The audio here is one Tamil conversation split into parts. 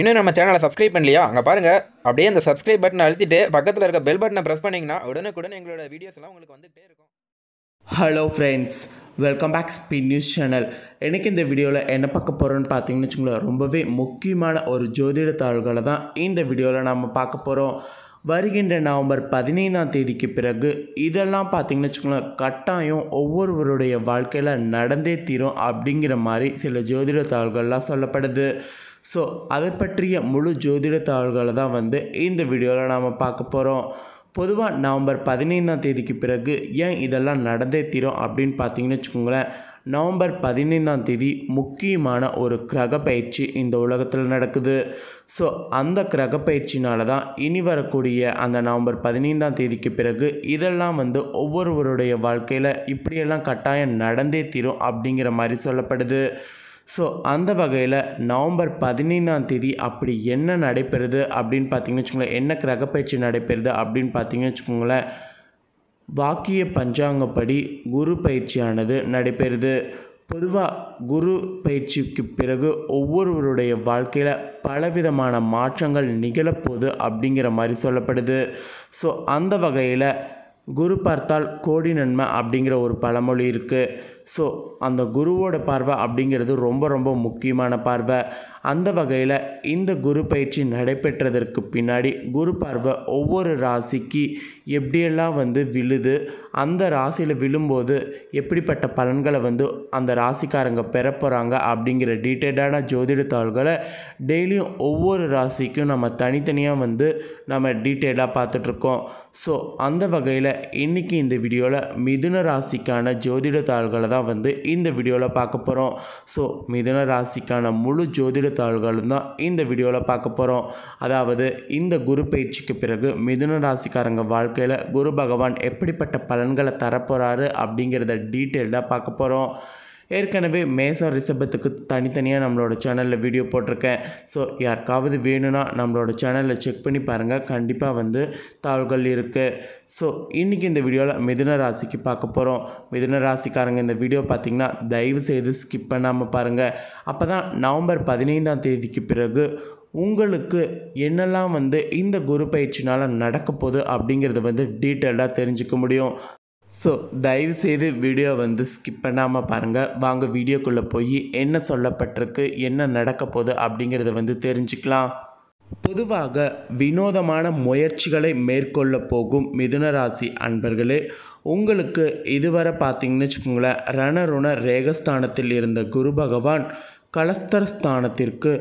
இன்னும் நம்ம சேனலை சப்ஸ்கிரைப் பண்ணலையா அங்கே பாருங்கள் அப்படியே அந்த சப்ஸ்கிரைப் பட்டனை அழுத்திட்டு பக்கத்தில் இருக்க பெல் பட்டனை ப்ரெஸ் பண்ணிங்கன்னா உடனுக்குடன் எங்களோட வீடியோஸ்லாம் உங்களுக்கு வந்துகிட்டே இருக்கும் hello friends welcome back spin news channel எனக்கு இந்த வீடியோவில் என்ன பார்க்க போகிறோன்னு பார்த்தீங்கன்னு வச்சுங்களேன் ரொம்பவே முக்கியமான ஒரு ஜோதிட தாள்களை தான் இந்த வீடியோவில் நம்ம பார்க்க போகிறோம் வருகின்ற நவம்பர் பதினைந்தாம் தேதிக்கு பிறகு இதெல்லாம் பார்த்திங்கன்னு வச்சுக்கோங்களேன் கட்டாயம் ஒவ்வொருவருடைய வாழ்க்கையில் நடந்தே தீரும் அப்படிங்கிற மாதிரி சில ஜோதிட தாள்கள்லாம் சொல்லப்படுது ஸோ அதை பற்றிய முழு ஜோதிட தகவல்களை தான் வந்து இந்த வீடியோவில் நாம் பார்க்க போகிறோம் பொதுவாக நவம்பர் பதினைந்தாம் தேதிக்கு பிறகு ஏன் இதெல்லாம் நடந்தே தீரும் அப்படின்னு பார்த்தீங்கன்னு வச்சுக்கோங்களேன் நவம்பர் பதினைந்தாம் தேதி முக்கியமான ஒரு கிரக பயிற்சி இந்த உலகத்தில் நடக்குது ஸோ அந்த கிரக பயிற்சினால தான் இனி வரக்கூடிய அந்த நவம்பர் பதினைந்தாம் தேதிக்கு பிறகு இதெல்லாம் வந்து ஒவ்வொருவருடைய வாழ்க்கையில் இப்படியெல்லாம் கட்டாயம் நடந்தே தீரும் அப்படிங்கிற மாதிரி சொல்லப்படுது ஸோ அந்த வகையில் நவம்பர் பதினைந்தாம் தேதி அப்படி என்ன நடைபெறுது அப்படின்னு பார்த்தீங்கன்னு வச்சுக்கோங்களேன் என்ன கிரகப்பயிற்சி நடைபெறுது அப்படின்னு பார்த்தீங்கன்னு வச்சுக்கோங்களேன் வாக்கிய பஞ்சாங்கப்படி குரு பயிற்சியானது நடைபெறுது பொதுவாக குரு பயிற்சிக்கு பிறகு ஒவ்வொருவருடைய வாழ்க்கையில் பலவிதமான மாற்றங்கள் நிகழப்போகுது அப்படிங்கிற மாதிரி சொல்லப்படுது ஸோ அந்த வகையில் குரு பார்த்தால் கோடி நன்மை அப்படிங்கிற ஒரு பழமொழி இருக்குது ஸோ அந்த குருவோட பார்வை அப்படிங்கிறது ரொம்ப ரொம்ப முக்கியமான பார்வை அந்த வகையில் இந்த குரு பயிற்சி நடைபெற்றதற்கு பின்னாடி குரு பார்வை ஒவ்வொரு ராசிக்கு எப்படியெல்லாம் வந்து விழுது அந்த ராசியில் விழும்போது எப்படிப்பட்ட பலன்களை வந்து அந்த ராசிக்காரங்க பெற போகிறாங்க அப்படிங்கிற டீட்டெயில்டான ஜோதிடத்தாள்களை டெய்லியும் ஒவ்வொரு ராசிக்கும் நம்ம தனித்தனியாக வந்து நம்ம டீட்டெயிலாக பார்த்துட்ருக்கோம் ஸோ அந்த வகையில் இன்றைக்கி இந்த வீடியோவில் மிதுன ராசிக்கான ஜோதிடத்தாள்களை தான் வந்து இந்த வீடியோவில் பார்க்க போகிறோம் ஸோ மிதுன ராசிக்கான முழு ஜோதிட தாள்களும் தான் இந்த வீடியோவில் பார்க்க போகிறோம் அதாவது இந்த குரு பயிற்சிக்கு பிறகு மிதுன ராசிக்காரங்க வாழ்க்கையில் குரு பகவான் எப்படிப்பட்ட பலன்களை தரப்போகிறாரு அப்படிங்கிறத டீட்டெயில்டாக பார்க்க போகிறோம் ஏற்கனவே மேசா ரிசபத்துக்கு தனித்தனியாக நம்மளோட சேனலில் வீடியோ போட்டிருக்கேன் ஸோ யாருக்காவது வேணும்னா நம்மளோட சேனலில் செக் பண்ணி பாருங்கள் கண்டிப்பாக வந்து தாள்கள் இருக்குது ஸோ இன்றைக்கி இந்த வீடியோவில் மிதுன ராசிக்கு பார்க்க போகிறோம் மிதுன ராசிக்காரங்க இந்த வீடியோ பார்த்திங்கன்னா தயவு செய்து ஸ்கிப் பண்ணாமல் பாருங்கள் அப்போ தான் நவம்பர் பதினைந்தாம் தேதிக்கு பிறகு உங்களுக்கு என்னெல்லாம் வந்து இந்த குரு பயிற்சினால் நடக்க போகுது அப்படிங்கிறத வந்து டீட்டெயிலாக தெரிஞ்சுக்க முடியும் ஸோ தயவுசெய்து வீடியோ வந்து ஸ்கிப் பண்ணாமல் பாருங்கள் வாங்க வீடியோக்குள்ளே போய் என்ன சொல்லப்பட்டிருக்கு என்ன நடக்க போகுது அப்படிங்கிறத வந்து தெரிஞ்சுக்கலாம் பொதுவாக வினோதமான முயற்சிகளை மேற்கொள்ள போகும் மிதுன ராசி அன்பர்களே உங்களுக்கு இதுவரை பார்த்தீங்கன்னு வச்சுக்கோங்களேன் ரணருண ரேகஸ்தானத்தில் இருந்த குரு பகவான் கலஸ்தரஸ்தானத்திற்கு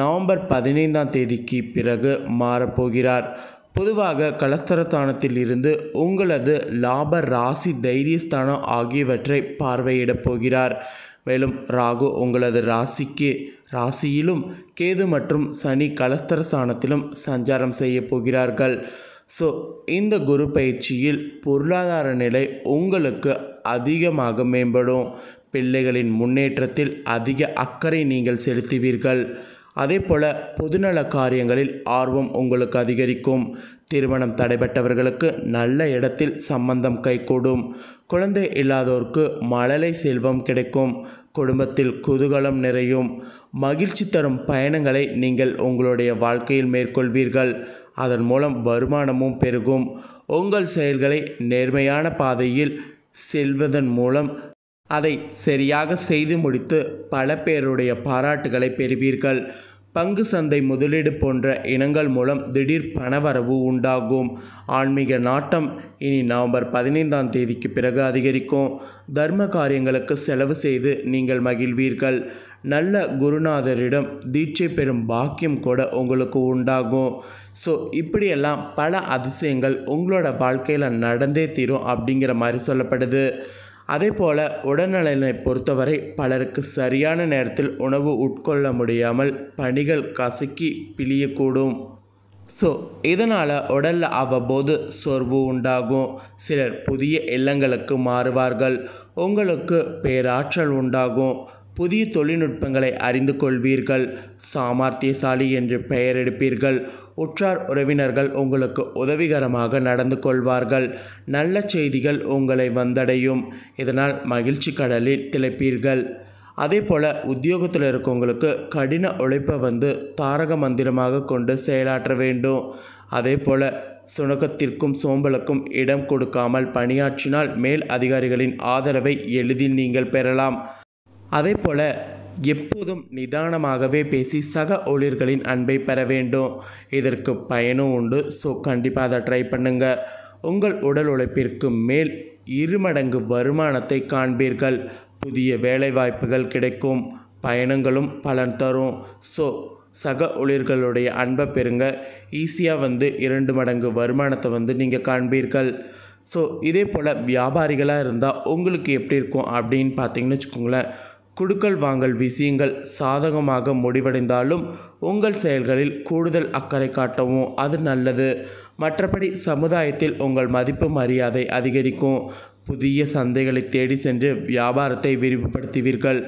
நவம்பர் பதினைந்தாம் தேதிக்கு பிறகு மாறப்போகிறார் பொதுவாக கலஸ்தரஸ்தானத்தில் இருந்து உங்களது லாப ராசி தைரியஸ்தானம் ஆகியவற்றை பார்வையிடப் போகிறார் மேலும் ராகு உங்களது ராசிக்கு ராசியிலும் கேது மற்றும் சனி கலஸ்தரஸ்தானத்திலும் சஞ்சாரம் செய்ய போகிறார்கள் ஸோ இந்த குரு பயிற்சியில் பொருளாதார நிலை உங்களுக்கு அதிகமாக மேம்படும் பிள்ளைகளின் முன்னேற்றத்தில் அதிக அக்கறை நீங்கள் செலுத்துவீர்கள் அதே போல் பொதுநல காரியங்களில் ஆர்வம் உங்களுக்கு அதிகரிக்கும் திருமணம் தடைபட்டவர்களுக்கு நல்ல இடத்தில் சம்பந்தம் கைகூடும் குழந்தை இல்லாதோருக்கு மழலை செல்வம் கிடைக்கும் குடும்பத்தில் குதூகலம் நிறையும் மகிழ்ச்சி தரும் பயணங்களை நீங்கள் உங்களுடைய வாழ்க்கையில் மேற்கொள்வீர்கள் அதன் மூலம் வருமானமும் பெருகும் உங்கள் செயல்களை நேர்மையான பாதையில் செல்வதன் மூலம் அதை சரியாக செய்து முடித்து பல பேருடைய பாராட்டுகளை பெறுவீர்கள் பங்கு சந்தை முதலீடு போன்ற இனங்கள் மூலம் திடீர் பணவரவு உண்டாகும் ஆன்மீக நாட்டம் இனி நவம்பர் பதினைந்தாம் தேதிக்கு பிறகு அதிகரிக்கும் தர்ம காரியங்களுக்கு செலவு செய்து நீங்கள் மகிழ்வீர்கள் நல்ல குருநாதரிடம் தீட்சை பெறும் பாக்கியம் கூட உங்களுக்கு உண்டாகும் ஸோ இப்படியெல்லாம் பல அதிசயங்கள் உங்களோட வாழ்க்கையில் நடந்தே தீரும் அப்படிங்கிற மாதிரி சொல்லப்படுது அதே போல் உடல்நலனை பொறுத்தவரை பலருக்கு சரியான நேரத்தில் உணவு உட்கொள்ள முடியாமல் பணிகள் கசக்கி பிழியக்கூடும் ஸோ இதனால் உடலில் அவ்வப்போது சோர்வு உண்டாகும் சிலர் புதிய இல்லங்களுக்கு மாறுவார்கள் உங்களுக்கு பேராற்றல் உண்டாகும் புதிய தொழில்நுட்பங்களை அறிந்து கொள்வீர்கள் சாமர்த்தியசாலி என்று பெயர் எடுப்பீர்கள் உற்றார் உறவினர்கள் உங்களுக்கு உதவிகரமாக நடந்து கொள்வார்கள் நல்ல செய்திகள் உங்களை வந்தடையும் இதனால் மகிழ்ச்சி கடலில் திளைப்பீர்கள் அதே போல் உத்தியோகத்தில் இருக்கவங்களுக்கு கடின உழைப்பை வந்து தாரக மந்திரமாக கொண்டு செயலாற்ற வேண்டும் அதே போல் சுணக்கத்திற்கும் சோம்பலுக்கும் இடம் கொடுக்காமல் பணியாற்றினால் மேல் அதிகாரிகளின் ஆதரவை எளிதில் நீங்கள் பெறலாம் அதே போல் எப்போதும் நிதானமாகவே பேசி சக ஒளிர்களின் அன்பை பெற வேண்டும் இதற்கு பயனும் உண்டு ஸோ கண்டிப்பாக அதை ட்ரை பண்ணுங்கள் உங்கள் உடல் உழைப்பிற்கு மேல் இருமடங்கு வருமானத்தை காண்பீர்கள் புதிய வேலைவாய்ப்புகள் கிடைக்கும் பயணங்களும் பலன் தரும் ஸோ சக ஒளிர்களுடைய அன்பை பெறுங்க ஈஸியாக வந்து இரண்டு மடங்கு வருமானத்தை வந்து நீங்கள் காண்பீர்கள் ஸோ இதே போல் வியாபாரிகளாக இருந்தால் உங்களுக்கு எப்படி இருக்கும் அப்படின்னு பார்த்தீங்கன்னு வச்சுக்கோங்களேன் குடுக்கல் வாங்கல் விஷயங்கள் சாதகமாக முடிவடைந்தாலும் உங்கள் செயல்களில் கூடுதல் அக்கறை காட்டவும் அது நல்லது மற்றபடி சமுதாயத்தில் உங்கள் மதிப்பு மரியாதை அதிகரிக்கும் புதிய சந்தைகளை தேடி சென்று வியாபாரத்தை விரிவுபடுத்துவீர்கள்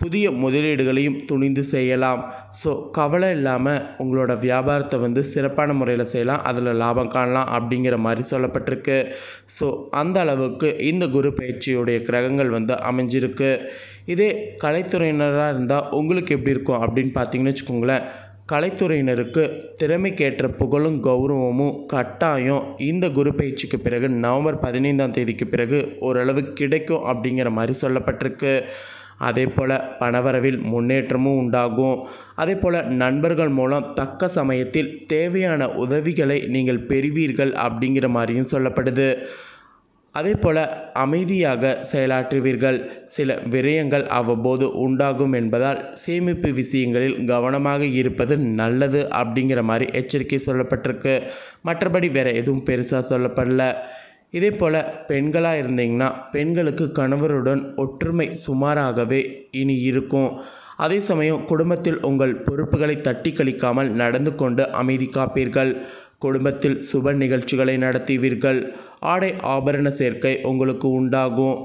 புதிய முதலீடுகளையும் துணிந்து செய்யலாம் ஸோ கவலை இல்லாமல் உங்களோட வியாபாரத்தை வந்து சிறப்பான முறையில் செய்யலாம் அதில் லாபம் காணலாம் அப்படிங்கிற மாதிரி சொல்லப்பட்டிருக்கு ஸோ அந்த அளவுக்கு இந்த குரு பயிற்சியுடைய கிரகங்கள் வந்து அமைஞ்சிருக்கு இதே கலைத்துறையினராக இருந்தால் உங்களுக்கு எப்படி இருக்கும் அப்படின்னு பார்த்தீங்கன்னு வச்சுக்கோங்களேன் கலைத்துறையினருக்கு திறமைக்கேற்ற புகழும் கௌரவமும் கட்டாயம் இந்த குரு பயிற்சிக்கு பிறகு நவம்பர் பதினைந்தாம் தேதிக்கு பிறகு ஓரளவு கிடைக்கும் அப்படிங்கிற மாதிரி சொல்லப்பட்டிருக்கு அதே போல் பணவரவில் முன்னேற்றமும் உண்டாகும் அதே போல் நண்பர்கள் மூலம் தக்க சமயத்தில் தேவையான உதவிகளை நீங்கள் பெறுவீர்கள் அப்படிங்கிற மாதிரியும் சொல்லப்படுது அதே போல் அமைதியாக செயலாற்றுவீர்கள் சில விரயங்கள் அவ்வப்போது உண்டாகும் என்பதால் சேமிப்பு விஷயங்களில் கவனமாக இருப்பது நல்லது அப்படிங்கிற மாதிரி எச்சரிக்கை சொல்லப்பட்டிருக்கு மற்றபடி வேறு எதுவும் பெருசாக சொல்லப்படல இதே போல் பெண்களாக இருந்தீங்கன்னா பெண்களுக்கு கணவருடன் ஒற்றுமை சுமாராகவே இனி இருக்கும் அதே சமயம் குடும்பத்தில் உங்கள் பொறுப்புகளை தட்டி கழிக்காமல் நடந்து கொண்டு அமைதி காப்பீர்கள் குடும்பத்தில் சுப நிகழ்ச்சிகளை நடத்துவீர்கள் ஆடை ஆபரண சேர்க்கை உங்களுக்கு உண்டாகும்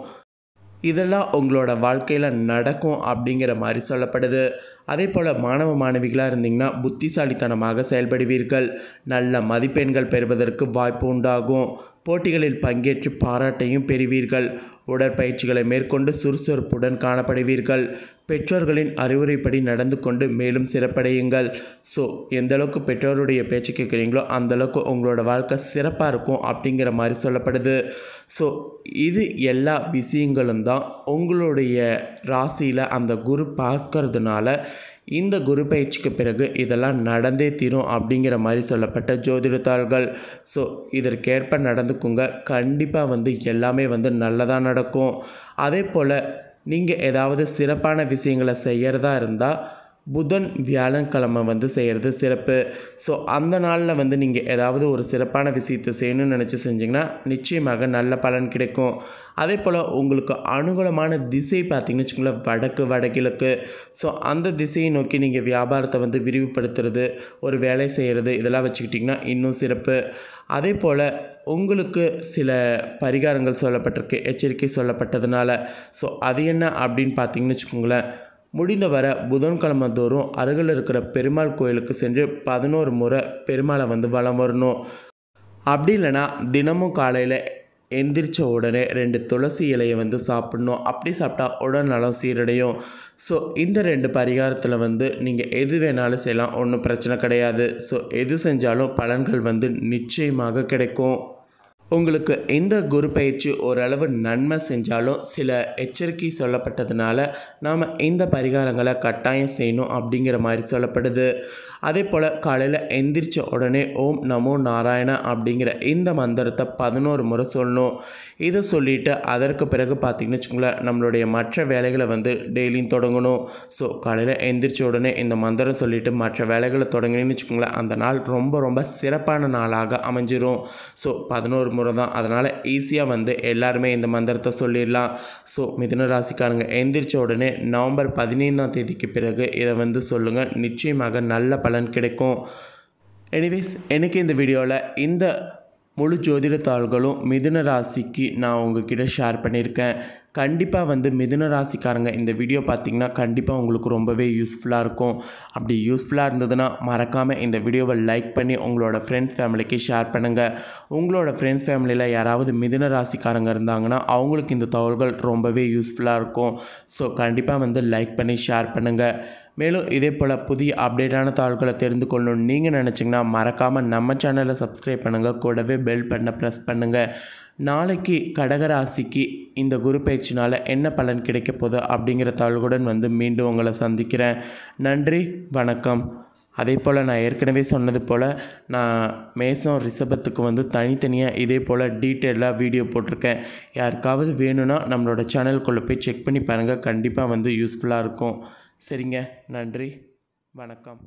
இதெல்லாம் உங்களோட வாழ்க்கையில் நடக்கும் அப்படிங்கிற மாதிரி சொல்லப்படுது அதே போல் மாணவ மாணவிகளாக இருந்தீங்கன்னா புத்திசாலித்தனமாக செயல்படுவீர்கள் நல்ல மதிப்பெண்கள் பெறுவதற்கு வாய்ப்பு உண்டாகும் போட்டிகளில் பங்கேற்று பாராட்டையும் பெறுவீர்கள் உடற்பயிற்சிகளை மேற்கொண்டு சுறுசுறுப்புடன் காணப்படுவீர்கள் பெற்றோர்களின் அறிவுரைப்படி நடந்து கொண்டு மேலும் சிறப்படையுங்கள் ஸோ எந்தளவுக்கு பெற்றோருடைய பேச்சு கேட்குறீங்களோ அந்தளவுக்கு உங்களோட வாழ்க்கை சிறப்பாக இருக்கும் அப்படிங்கிற மாதிரி சொல்லப்படுது ஸோ இது எல்லா விஷயங்களும் தான் உங்களுடைய ராசியில் அந்த குரு பார்க்கறதுனால இந்த குரு பயிற்சிக்கு பிறகு இதெல்லாம் நடந்தே தீரும் அப்படிங்கிற மாதிரி சொல்லப்பட்ட ஜோதிடத்தாள்கள் ஸோ இதற்கேற்ப நடந்துக்குங்க கண்டிப்பாக வந்து எல்லாமே வந்து நல்லதாக நடக்கும் அதே போல் நீங்கள் ஏதாவது சிறப்பான விஷயங்களை செய்கிறதா இருந்தால் புதன் வியாழக்கிழமை வந்து செய்கிறது சிறப்பு ஸோ அந்த நாளில் வந்து நீங்கள் ஏதாவது ஒரு சிறப்பான விஷயத்தை செய்யணும்னு நினச்சி செஞ்சிங்கன்னா நிச்சயமாக நல்ல பலன் கிடைக்கும் அதே போல் உங்களுக்கு அனுகூலமான திசை பார்த்திங்கன்னு வச்சுக்கோங்களேன் வடக்கு வடகிழக்கு ஸோ அந்த திசையை நோக்கி நீங்கள் வியாபாரத்தை வந்து விரிவுபடுத்துறது ஒரு வேலை செய்கிறது இதெல்லாம் வச்சுக்கிட்டிங்கன்னா இன்னும் சிறப்பு அதே போல் உங்களுக்கு சில பரிகாரங்கள் சொல்லப்பட்டிருக்கு எச்சரிக்கை சொல்லப்பட்டதுனால ஸோ அது என்ன அப்படின்னு பார்த்திங்கன்னு வச்சுக்கோங்களேன் வர புதன்கிழமை தோறும் அருகில் இருக்கிற பெருமாள் கோயிலுக்கு சென்று பதினோரு முறை பெருமாளை வந்து வளம் வரணும் அப்படி இல்லைன்னா தினமும் காலையில் எந்திரிச்ச உடனே ரெண்டு துளசி இலையை வந்து சாப்பிட்ணும் அப்படி சாப்பிட்டா உடல் நலம் சீரடையும் ஸோ இந்த ரெண்டு பரிகாரத்தில் வந்து நீங்கள் எது வேணாலும் செய்யலாம் ஒன்றும் பிரச்சனை கிடையாது ஸோ எது செஞ்சாலும் பலன்கள் வந்து நிச்சயமாக கிடைக்கும் உங்களுக்கு இந்த குரு பயிற்சி ஓரளவு நன்மை செஞ்சாலும் சில எச்சரிக்கை சொல்லப்பட்டதுனால நாம் இந்த பரிகாரங்களை கட்டாயம் செய்யணும் அப்படிங்கிற மாதிரி சொல்லப்படுது அதே போல் காலையில் எந்திரிச்ச உடனே ஓம் நமோ நாராயணா அப்படிங்கிற இந்த மந்திரத்தை பதினோரு முறை சொல்லணும் இதை சொல்லிவிட்டு அதற்கு பிறகு பார்த்திங்கன்னு வச்சுக்கோங்களேன் நம்மளுடைய மற்ற வேலைகளை வந்து டெய்லியும் தொடங்கணும் ஸோ காலையில் எந்திரிச்ச உடனே இந்த மந்திரம் சொல்லிவிட்டு மற்ற வேலைகளை தொடங்கினேன்னு வச்சுக்கோங்களேன் அந்த நாள் ரொம்ப ரொம்ப சிறப்பான நாளாக அமைஞ்சிரும் ஸோ பதினோரு முறை தான் அதனால் ஈஸியாக வந்து எல்லாருமே இந்த மந்திரத்தை சொல்லிடலாம் ஸோ மிதன ராசிக்காரங்க எந்திரிச்ச உடனே நவம்பர் பதினைந்தாம் தேதிக்கு பிறகு இதை வந்து சொல்லுங்கள் நிச்சயமாக நல்ல பல பலன் கிடைக்கும் எனிவேஸ் எனக்கு இந்த வீடியோவில் இந்த முழு ஜோதிட தாள்களும் மிதுன ராசிக்கு நான் உங்ககிட்ட ஷேர் பண்ணியிருக்கேன் கண்டிப்பாக வந்து மிதுன ராசிக்காரங்க இந்த வீடியோ பார்த்திங்கன்னா கண்டிப்பாக உங்களுக்கு ரொம்பவே யூஸ்ஃபுல்லாக இருக்கும் அப்படி யூஸ்ஃபுல்லாக இருந்ததுன்னா மறக்காமல் இந்த வீடியோவை லைக் பண்ணி உங்களோட ஃப்ரெண்ட்ஸ் ஃபேமிலிக்கு ஷேர் பண்ணுங்கள் உங்களோட ஃப்ரெண்ட்ஸ் ஃபேமிலியில் யாராவது மிதுன ராசிக்காரங்க இருந்தாங்கன்னா அவங்களுக்கு இந்த தகவல்கள் ரொம்பவே யூஸ்ஃபுல்லாக இருக்கும் ஸோ கண்டிப்பாக வந்து லைக் பண்ணி ஷேர் பண்ணுங்கள் மேலும் இதே போல் புதிய அப்டேட்டான தாள்களை தெரிந்து கொள்ளணும்னு நீங்கள் நினச்சிங்கன்னா மறக்காமல் நம்ம சேனலை சப்ஸ்கிரைப் பண்ணுங்கள் கூடவே பெல் பண்ண ப்ரெஸ் பண்ணுங்கள் நாளைக்கு கடகராசிக்கு இந்த குரு பயிற்சினால் என்ன பலன் கிடைக்க போகுது அப்படிங்கிற தாள்களுடன் வந்து மீண்டும் உங்களை சந்திக்கிறேன் நன்றி வணக்கம் அதே போல் நான் ஏற்கனவே சொன்னது போல் நான் மேசம் ரிஷபத்துக்கு வந்து தனித்தனியாக இதே போல் டீட்டெயிலாக வீடியோ போட்டிருக்கேன் யாருக்காவது வேணும்னா நம்மளோட சேனல்குள்ளே போய் செக் பண்ணி பாருங்கள் கண்டிப்பாக வந்து யூஸ்ஃபுல்லாக இருக்கும் சரிங்க நன்றி வணக்கம்